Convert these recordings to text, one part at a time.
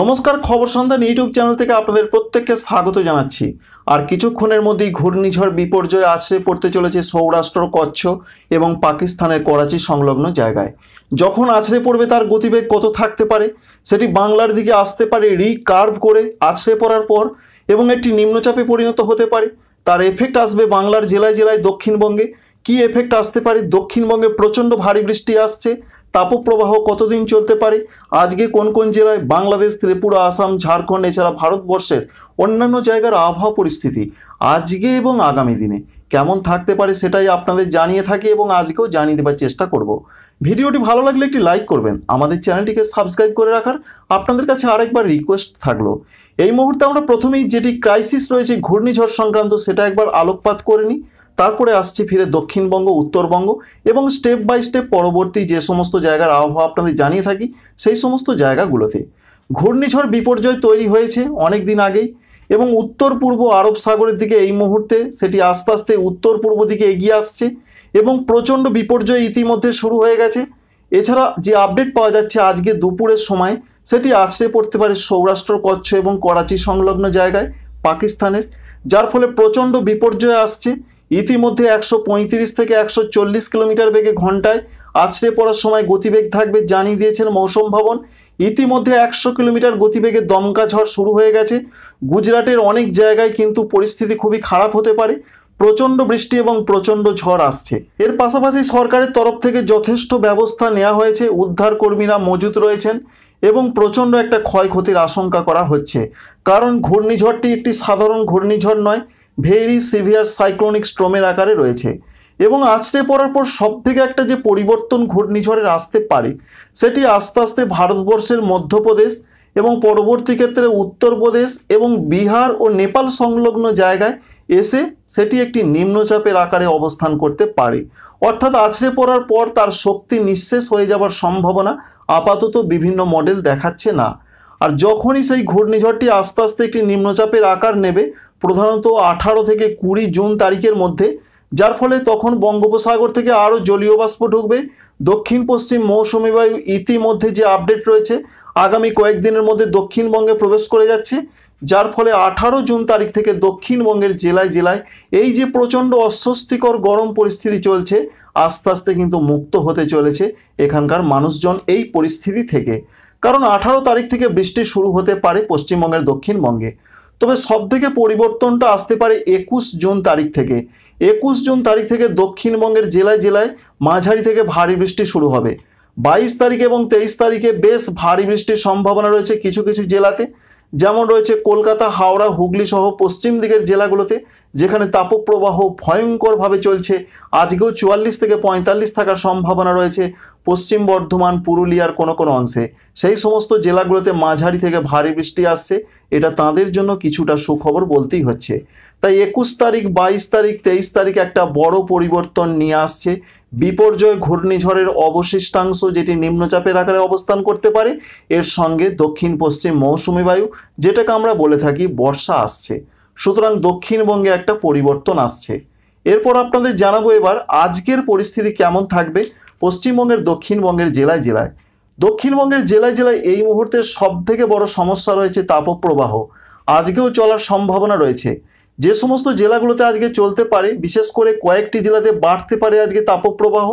নমস্কার খবর সন্ধান ইউটিউব চ্যানেল থেকে আপনাদের প্রত্যেককে স্বাগত জানাচ্ছি আর কিছুক্ষণের মধ্যেই ঘূর্ণিঝড় বিপর্যয় আছড়ে পড়তে চলেছে সৌরাষ্ট্র কচ্ছ এবং পাকিস্তানের করাচি সংলগ্ন জায়গায় যখন আছড়ে পড়বে তার গতিবেগ কত থাকতে পারে সেটি বাংলার দিকে আসতে পারে রিকার্ভ করে আছড়ে পড়ার পর এবং একটি নিম্নচাপে পরিণত হতে পারে তার এফেক্ট আসবে বাংলার জেলায় জেলায় দক্ষিণবঙ্গে কি এফেক্ট আসতে পারে দক্ষিণবঙ্গে প্রচণ্ড ভারী বৃষ্টি আসছে তাপপ্রবাহ কতদিন চলতে পারে আজকে কোন কোন জেলায় বাংলাদেশ ত্রিপুরা আসাম ঝাড়খণ্ড এছাড়া ভারতবর্ষের অন্যান্য জায়গার আবহাওয়া পরিস্থিতি আজকে এবং আগামী দিনে কেমন থাকতে পারে সেটাই আপনাদের জানিয়ে থাকি এবং আজকেও জানিয়ে দেবার চেষ্টা করব ভিডিওটি ভালো লাগলে একটি লাইক করবেন আমাদের চ্যানেলটিকে সাবস্ক্রাইব করে রাখার আপনাদের কাছে আরেকবার রিকোয়েস্ট থাকলো এই মুহূর্তে আমরা প্রথমেই যেটি ক্রাইসিস রয়েছে ঘূর্ণিঝড় সংক্রান্ত সেটা একবার আলোকপাত করে নিই তারপরে আসছি ফিরে দক্ষিণবঙ্গ উত্তরবঙ্গ এবং স্টেপ বাই স্টেপ পরবর্তী যে সমস্ত জায়গার আবহাওয়া আপনাদের জানিয়ে থাকি সেই সমস্ত জায়গাগুলোতে ঘূর্ণিঝড় বিপর্যয় তৈরি হয়েছে অনেক দিন আগেই এবং উত্তর পূর্ব আরব সাগরের দিকে এই মুহূর্তে সেটি আস্তে আস্তে উত্তর পূর্ব দিকে এগিয়ে আসছে এবং প্রচণ্ড বিপর্যয় ইতিমধ্যে শুরু হয়ে গেছে এছাড়া যে আপডেট পাওয়া যাচ্ছে আজকে দুপুরের সময় সেটি আছড়ে পড়তে পারে সৌরাষ্ট্র কচ্ছ এবং করাচি সংলগ্ন জায়গায় পাকিস্তানের যার ফলে প্রচণ্ড বিপর্যয় আসছে ইতিমধ্যে একশো থেকে একশো কিলোমিটার বেগে ঘন্টায় আছড়ে পড়ার সময় গতিবেগ থাকবে জানিয়ে দিয়েছেন মৌসুম ভবন ইতিমধ্যে একশো কিলোমিটার গতিবেগে দমকা ঝড় শুরু হয়ে গেছে গুজরাটের অনেক জায়গায় কিন্তু পরিস্থিতি খুবই খারাপ হতে পারে প্রচণ্ড বৃষ্টি এবং প্রচণ্ড ঝড় আসছে এর পাশাপাশি সরকারের তরফ থেকে যথেষ্ট ব্যবস্থা নেওয়া হয়েছে উদ্ধার কর্মীরা মজুত রয়েছেন এবং প্রচণ্ড একটা ক্ষয়ক্ষতির আশঙ্কা করা হচ্ছে কারণ ঘূর্ণিঝড়টি একটি সাধারণ ঘূর্ণিঝড় নয় ভেরি সিভিয়ার সাইক্লোনিক স্ট্রমের আকারে রয়েছে এবং আছড়ে পড়ার পর সবথেকে একটা যে পরিবর্তন ঘূর্ণিঝড়ের আসতে পারে সেটি আস্তে আস্তে ভারতবর্ষের মধ্যপ্রদেশ এবং পরবর্তী ক্ষেত্রে উত্তরপ্রদেশ এবং বিহার ও নেপাল সংলগ্ন জায়গায় এসে সেটি একটি নিম্নচাপের আকারে অবস্থান করতে পারে অর্থাৎ আছড়ে পড়ার পর তার শক্তি নিঃশেষ হয়ে যাওয়ার সম্ভাবনা আপাতত বিভিন্ন মডেল দেখাচ্ছে না আর যখনই সেই ঘূর্ণিঝড়টি আস্তে আস্তে একটি নিম্নচাপের আকার নেবে প্রধানত আঠারো থেকে কুড়ি জুন তারিখের মধ্যে যার ফলে তখন বঙ্গোপসাগর থেকে আরও জলীয় বাষ্প ঢুকবে দক্ষিণ পশ্চিম মৌসুমি বায়ু ইতিমধ্যে যে আপডেট রয়েছে আগামী কয়েকদিনের মধ্যে দক্ষিণবঙ্গে প্রবেশ করে যাচ্ছে যার ফলে আঠারো জুন তারিখ থেকে দক্ষিণবঙ্গের জেলায় জেলায় এই যে প্রচণ্ড অস্বস্তিকর গরম পরিস্থিতি চলছে আস্তে আস্তে কিন্তু মুক্ত হতে চলেছে এখানকার মানুষজন এই পরিস্থিতি থেকে কারণ আঠারো তারিখ থেকে বৃষ্টি শুরু হতে পারে পশ্চিমবঙ্গের দক্ষিণবঙ্গে তবে সব থেকে পরিবর্তনটা আসতে পারে একুশ জুন তারিখ থেকে একুশ জুন তারিখ থেকে দক্ষিণবঙ্গের জেলায় জেলায় মাঝারি থেকে ভারী বৃষ্টি শুরু হবে বাইশ তারিখ এবং তেইশ তারিখে বেশ ভারী বৃষ্টির সম্ভাবনা রয়েছে কিছু কিছু জেলাতে যেমন রয়েছে কলকাতা হাওড়া হুগলি সহ পশ্চিম দিকের জেলাগুলোতে যেখানে তাপপ্রবাহ ভয়ঙ্করভাবে চলছে আজকেও চুয়াল্লিশ থেকে পঁয়তাল্লিশ থাকার সম্ভাবনা রয়েছে পশ্চিম বর্ধমান পুরুলিয়ার কোনো কোনো অংশে সেই সমস্ত জেলাগুলোতে মাঝারি থেকে ভারী বৃষ্টি আসছে এটা তাদের জন্য কিছুটা সুখবর বলতেই হচ্ছে তাই একুশ তারিখ বাইশ তারিখ তেইশ তারিখ একটা বড় পরিবর্তন নিয়ে আসছে বিপর্যয় ঘূর্ণিঝড়ের অবশিষ্টাংশ যেটি নিম্নচাপের আকারে অবস্থান করতে পারে এর সঙ্গে দক্ষিণ পশ্চিম মৌসুমি বায়ু যেটাকে আমরা বলে থাকি বর্ষা আসছে সুতরাং দক্ষিণবঙ্গে একটা পরিবর্তন আসছে এরপর আপনাদের জানাবো এবার আজকের পরিস্থিতি কেমন থাকবে পশ্চিমবঙ্গের দক্ষিণবঙ্গের জেলায় জেলায় দক্ষিণবঙ্গের জেলায় জেলায় এই মুহূর্তে সব থেকে বড় সমস্যা রয়েছে তাপপ্রবাহ আজকেও চলার সম্ভাবনা রয়েছে যে সমস্ত জেলাগুলোতে আজকে চলতে পারে বিশেষ করে কয়েকটি জেলাতে বাড়তে পারে আজকে তাপপ্রবাহ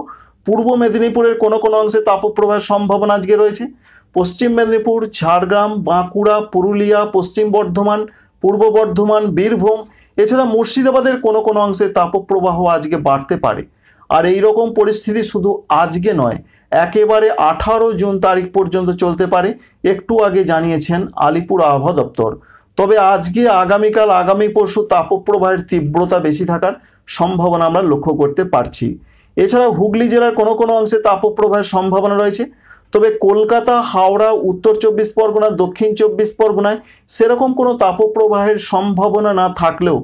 পূর্ব মেদিনীপুরের কোনো কোনো অংশে তাপপ্রবাহের সম্ভাবনা আজকে রয়েছে পশ্চিম মেদিনীপুর ঝাড়গ্রাম বাঁকুড়া পুরুলিয়া পশ্চিম বর্ধমান পূর্ব বর্ধমান বীরভূম এছাড়া মুর্শিদাবাদের কোনো কোনো অংশে তাপপ্রবাহ আজকে বাড়তে পারে আর এই রকম পরিস্থিতি শুধু আজকে নয় একেবারে আঠারো জুন তারিখ পর্যন্ত চলতে পারে একটু আগে জানিয়েছেন আলিপুর আবহাওয়া দপ্তর তবে আজকে আগামীকাল আগামী পরশু তাপপ্রবাহের তীব্রতা বেশি থাকার সম্ভাবনা আমরা লক্ষ্য করতে পারছি এছাড়া হুগলি জেলার কোনো কোনো অংশে তাপপ্রবাহের সম্ভাবনা রয়েছে তবে কলকাতা হাওড়া উত্তর চব্বিশ পরগনা দক্ষিণ চব্বিশ পরগনায় সেরকম কোনো তাপপ্রবাহের সম্ভাবনা না থাকলেও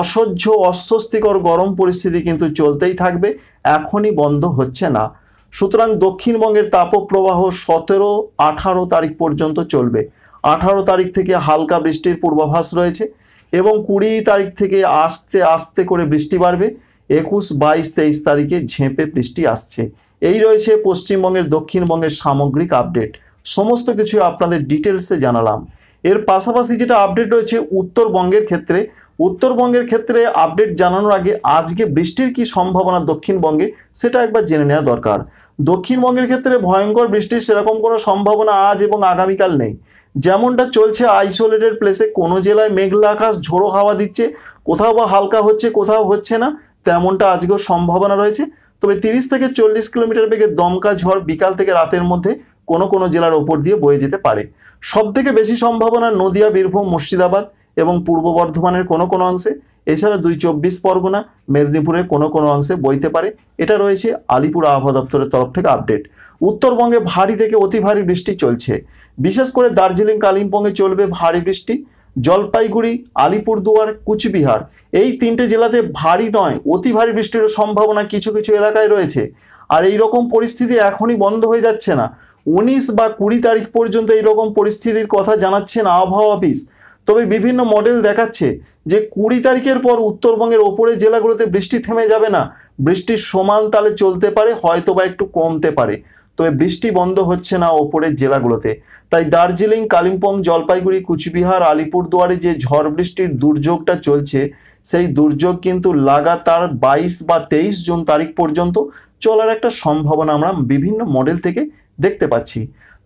অসহ্য অস্বস্তিকর গরম পরিস্থিতি কিন্তু চলতেই থাকবে এখনই বন্ধ হচ্ছে না সুতরাং দক্ষিণবঙ্গের তাপপ্রবাহ সতেরো আঠারো তারিখ পর্যন্ত চলবে আঠারো তারিখ থেকে হালকা বৃষ্টির পূর্বাভাস রয়েছে এবং কুড়ি তারিখ থেকে আস্তে আস্তে করে বৃষ্টি বাড়বে একুশ বাইশ তেইশ তারিখে ঝেঁপে বৃষ্টি আসছে এই রয়েছে পশ্চিমবঙ্গের দক্ষিণবঙ্গের সামগ্রিক আপডেট সমস্ত কিছু আপনাদের ডিটেলসে জানালাম এর পাশাপাশি যেটা আপডেট রয়েছে উত্তরবঙ্গের ক্ষেত্রে উত্তরবঙ্গের ক্ষেত্রে আপডেট জানানোর আগে আজকে বৃষ্টির কি সম্ভাবনা দক্ষিণবঙ্গে সেটা একবার জেনে নেওয়া দরকার দক্ষিণবঙ্গের ক্ষেত্রে ভয়ঙ্কর বৃষ্টির সেরকম কোনো সম্ভাবনা আজ এবং আগামীকাল নেই যেমনটা চলছে আইসোলেটেড প্লেসে কোনো জেলায় মেঘলা আকাশ ঝোড়ো হাওয়া দিচ্ছে কোথাও বা হালকা হচ্ছে কোথাও হচ্ছে না তেমনটা আজকেও সম্ভাবনা রয়েছে তবে তিরিশ থেকে চল্লিশ কিলোমিটার বেগে দমকা ঝড় বিকাল থেকে রাতের মধ্যে কোনো কোনো জেলার ওপর দিয়ে বয়ে যেতে পারে সব থেকে বেশি সম্ভাবনা নদিয়া বীরভূম মুর্শিদাবাদ এবং পূর্ব বর্ধমানের কোনো কোনো অংশে এছাড়া দুই চব্বিশ পরগনা মেদিনীপুরের কোনো কোনো অংশে বইতে পারে এটা রয়েছে আলিপুর আবহাওয়া দপ্তরের তরফ থেকে আপডেট উত্তরবঙ্গে ভারী থেকে অতি ভারী বৃষ্টি চলছে বিশেষ করে দার্জিলিং কালিম্পংয়ে চলবে ভারী বৃষ্টি জলপাইগুড়ি আলিপুরদুয়ার কুচবিহার এই তিনটে জেলাতে ভারী নয় অতি ভারী বৃষ্টির সম্ভাবনা কিছু কিছু এলাকায় রয়েছে আর এই রকম পরিস্থিতি এখনই বন্ধ হয়ে যাচ্ছে না উনিশ বা কুড়ি তারিখ পর্যন্ত এই রকম পরিস্থিতির কথা জানাচ্ছেন আবহাওয়া অফিস তবে বিভিন্ন মডেল দেখাচ্ছে যে কুড়ি তারিখের পর উত্তরবঙ্গের ওপরে জেলাগুলোতে বৃষ্টি থেমে যাবে না বৃষ্টির সমান তালে চলতে পারে হয়তো বা একটু কমতে পারে তবে বৃষ্টি বন্ধ হচ্ছে না ওপরের জেলাগুলোতে তাই দার্জিলিং কালিম্পং জলপাইগুড়ি কুচবিহার আলিপুরদুয়ারে যে ঝড় বৃষ্টির দুর্যোগটা চলছে সেই দুর্যোগ কিন্তু লাগাতার বাইশ বা তেইশ জুন তারিখ পর্যন্ত চলার একটা সম্ভাবনা আমরা বিভিন্ন মডেল থেকে দেখতে পাচ্ছি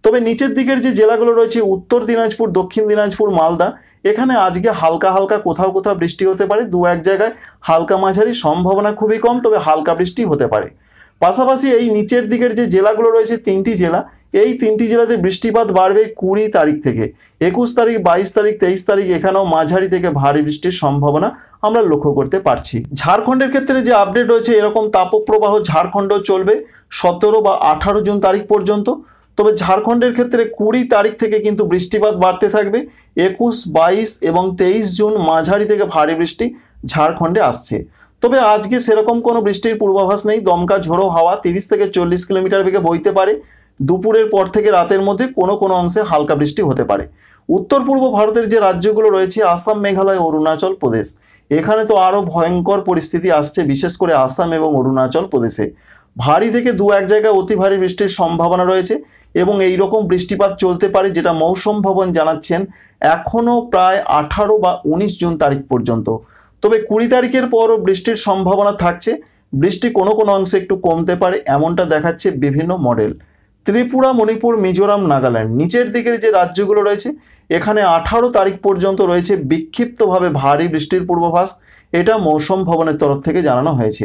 তবে নিচের দিকের যে জেলাগুলো রয়েছে উত্তর দিনাজপুর দক্ষিণ দিনাজপুর মালদা এখানে আজকে হালকা হালকা কোথাও কোথাও বৃষ্টি হতে পারে দু এক জায়গায় হালকা মাঝারি সম্ভাবনা খুবই কম তবে হালকা বৃষ্টি হতে পারে পাশাপাশি এই নিচের দিকের যে জেলাগুলো রয়েছে তিনটি জেলা এই তিনটি জেলাতে বৃষ্টিপাত বাড়বে কুড়ি তারিখ থেকে একুশ তারিখ বাইশ তারিখ তেইশ তারিখ এখানেও মাঝারি থেকে ভারী বৃষ্টির সম্ভাবনা আমরা লক্ষ্য করতে পারছি ঝাড়খণ্ডের ক্ষেত্রে যে আপডেট রয়েছে এরকম তাপপ্রবাহ ঝাড়খণ্ড চলবে সতেরো বা আঠারো জুন তারিখ পর্যন্ত তবে ঝাড়খণ্ডের ক্ষেত্রে কুড়ি তারিখ থেকে কিন্তু বৃষ্টিপাত বাড়তে থাকবে একুশ বাইশ এবং তেইশ জুন মাঝারি থেকে ভারী বৃষ্টি ঝাড়খণ্ডে আসছে তবে আজকে সেরকম কোনো বৃষ্টির পূর্বাভাস নেই দমকা ঝোড়ো হাওয়া তিরিশ থেকে চল্লিশ কিলোমিটার বেগে বইতে পারে দুপুরের পর থেকে রাতের মধ্যে কোনো কোনো অংশে হালকা বৃষ্টি হতে পারে উত্তর পূর্ব ভারতের যে রাজ্যগুলো রয়েছে আসাম মেঘালয় অরুণাচল প্রদেশ এখানে তো আরও ভয়ঙ্কর পরিস্থিতি আসছে বিশেষ করে আসাম এবং অরুণাচল প্রদেশে ভারী থেকে দু এক জায়গায় অতি ভারী বৃষ্টির সম্ভাবনা রয়েছে এবং এই রকম বৃষ্টিপাত চলতে পারে যেটা মৌসম ভবন জানাচ্ছেন এখনও প্রায় আঠারো বা উনিশ জুন তারিখ পর্যন্ত তবে কুড়ি তারিখের পরও বৃষ্টির সম্ভাবনা থাকছে বৃষ্টি কোনো কোনো অংশে একটু কমতে পারে এমনটা দেখাচ্ছে বিভিন্ন মডেল ত্রিপুরা মণিপুর মিজোরাম নাগাল্যান্ড নিচের দিকের যে রাজ্যগুলো রয়েছে এখানে আঠারো তারিখ পর্যন্ত রয়েছে বিক্ষিপ্তভাবে ভারী বৃষ্টির পূর্বাভাস এটা মৌসুম ভবনের তরফ থেকে জানানো হয়েছে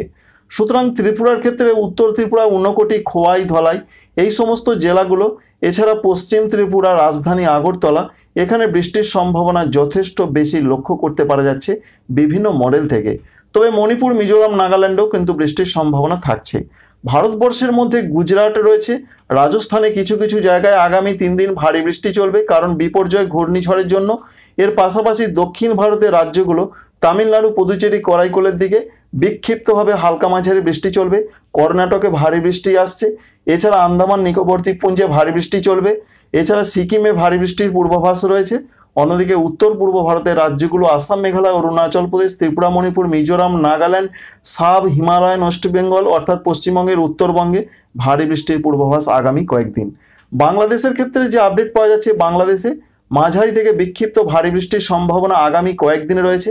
সুতরাং ত্রিপুরার ক্ষেত্রে উত্তর ত্রিপুরা ঊনকোটি খোয়াই ধলাই এই সমস্ত জেলাগুলো এছাড়া পশ্চিম ত্রিপুরা রাজধানী আগরতলা এখানে বৃষ্টির সম্ভাবনা যথেষ্ট বেশি লক্ষ্য করতে পারা যাচ্ছে বিভিন্ন মডেল থেকে তবে মণিপুর মিজোরাম নাগাল্যান্ডেও কিন্তু বৃষ্টির সম্ভাবনা থাকছে ভারতবর্ষের মধ্যে গুজরাট রয়েছে রাজস্থানে কিছু কিছু জায়গায় আগামী তিন দিন ভারী বৃষ্টি চলবে কারণ বিপর্যয় ঘূর্ণিঝড়ের জন্য এর পাশাপাশি দক্ষিণ ভারতের রাজ্যগুলো তামিলনাড়ু পুদুচেরি করাইকোলের দিকে বিক্ষিপ্তভাবে হালকা মাঝারি বৃষ্টি চলবে কর্ণাটকে ভারী বৃষ্টি আসছে এছাড়া আন্দামান নিকোবর্তী পুঞ্জে ভারী বৃষ্টি চলবে এছাড়া সিকিমে ভারী বৃষ্টির পূর্বাভাস রয়েছে অন্যদিকে উত্তর পূর্ব ভারতের রাজ্যগুলো আসাম মেঘালয় অরুণাচল প্রদেশ ত্রিপুরা মণিপুর মিজোরাম নাগাল্যান্ড সাব হিমালয়ান ওয়েস্টবেঙ্গল অর্থাৎ পশ্চিমবঙ্গের উত্তরবঙ্গে ভারী বৃষ্টির পূর্বাভাস আগামী কয়েকদিন বাংলাদেশের ক্ষেত্রে যে আপডেট পাওয়া যাচ্ছে বাংলাদেশে মাঝারি থেকে বিক্ষিপ্ত ভারী বৃষ্টির সম্ভাবনা আগামী কয়েকদিনে রয়েছে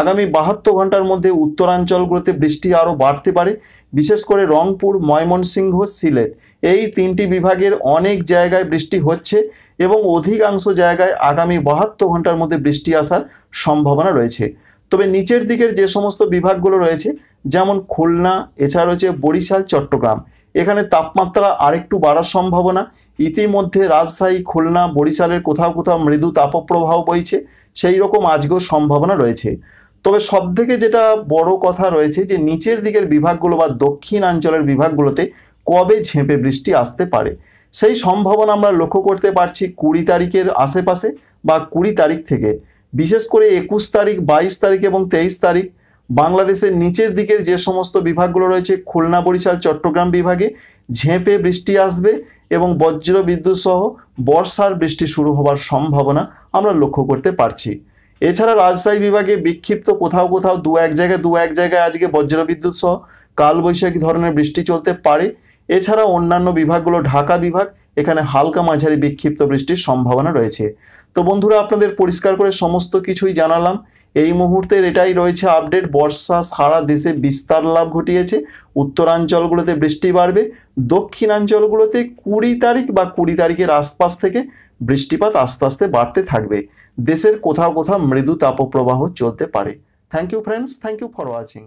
আগামী বাহাত্তর ঘন্টার মধ্যে উত্তরাঞ্চলগুলোতে বৃষ্টি আরও বাড়তে পারে বিশেষ করে রংপুর ময়মনসিংহ সিলেট এই তিনটি বিভাগের অনেক জায়গায় বৃষ্টি হচ্ছে এবং অধিকাংশ জায়গায় আগামী বাহাত্তর ঘন্টার মধ্যে বৃষ্টি আসার সম্ভাবনা রয়েছে তবে নিচের দিকের যে সমস্ত বিভাগগুলো রয়েছে যেমন খুলনা এছাড়া রয়েছে বরিশাল চট্টগ্রাম এখানে তাপমাত্রা আরেকটু বাড়ার সম্ভাবনা ইতিমধ্যে রাজশাহী খুলনা বরিশালের কোথাও কোথাও মৃদু তাপপ্রবাহ বইছে সেই রকম আজকেও সম্ভাবনা রয়েছে তবে সব থেকে যেটা বড় কথা রয়েছে যে নিচের দিকের বিভাগগুলো বা দক্ষিণাঞ্চলের বিভাগগুলোতে কবে ঝেঁপে বৃষ্টি আসতে পারে সেই সম্ভাবনা আমরা লক্ষ্য করতে পারছি কুড়ি তারিখের আশেপাশে বা কুড়ি তারিখ থেকে বিশেষ করে একুশ তারিখ বাইশ তারিখ এবং তেইশ তারিখ বাংলাদেশের নিচের দিকের যে সমস্ত বিভাগগুলো রয়েছে খুলনা বরিশাল চট্টগ্রাম বিভাগে ঝেঁপে বৃষ্টি আসবে এবং বজ্র বিদ্যুৎ সহ বর্ষার বৃষ্টি শুরু হবার সম্ভাবনা আমরা লক্ষ্য করতে পারছি এছাড়া রাজশাহী বিভাগে বিক্ষিপ্ত কোথাও কোথাও দু এক জায়গায় দু এক জায়গায় আজকে বজ্র বিদ্যুৎ সহ কালবৈশাখী ধরনের বৃষ্টি চলতে পারে এছাড়া অন্যান্য বিভাগগুলো ঢাকা বিভাগ এখানে হালকা মাঝারি বিক্ষিপ্ত বৃষ্টির সম্ভাবনা রয়েছে তো বন্ধুরা আপনাদের পরিষ্কার করে সমস্ত কিছুই জানালাম এই মুহূর্তের এটাই রয়েছে আপডেট বর্ষা সারা দেশে বিস্তার লাভ ঘটিয়েছে উত্তরাঞ্চলগুলোতে বৃষ্টি বাড়বে দক্ষিণাঞ্চলগুলোতে কুড়ি তারিখ বা কুড়ি তারিখের আশপাশ থেকে বৃষ্টিপাত আস্তে আস্তে বাড়তে থাকবে দেশের কোথাও কোথাও মৃদু তাপপ্রবাহ চলতে পারে thank you friends thank you for watching